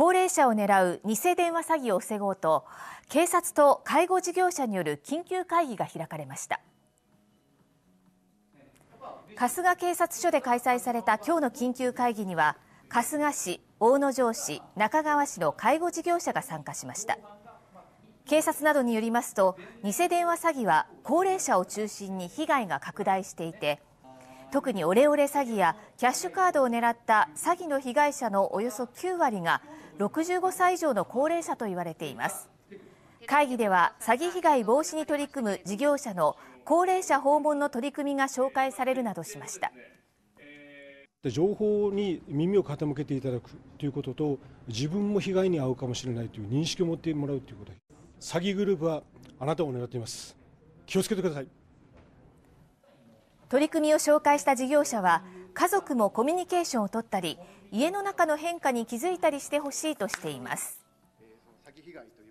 高齢者を狙う偽電話詐欺を防ごうと警察と介護事業者による緊急会議が開かれました春日警察署で開催された今日の緊急会議には春日市大野城市中川市の介護事業者が参加しました警察などによりますと偽電話詐欺は高齢者を中心に被害が拡大していて特にオレオレ詐欺やキャッシュカードを狙った詐欺の被害者のおよそ9割が65歳以上の高齢者と言われています会議では詐欺被害防止に取り組む事業者の高齢者訪問の取り組みが紹介されるなどしました情報に耳を傾けていただくということと自分も被害に遭うかもしれないという認識を持ってもらうということ詐欺グループはあなたを狙っています気をつけてください取り組みを紹介した事業者は家族もコミュニケーションを取ったり家の中の変化に気づいたりしてほしいとしています。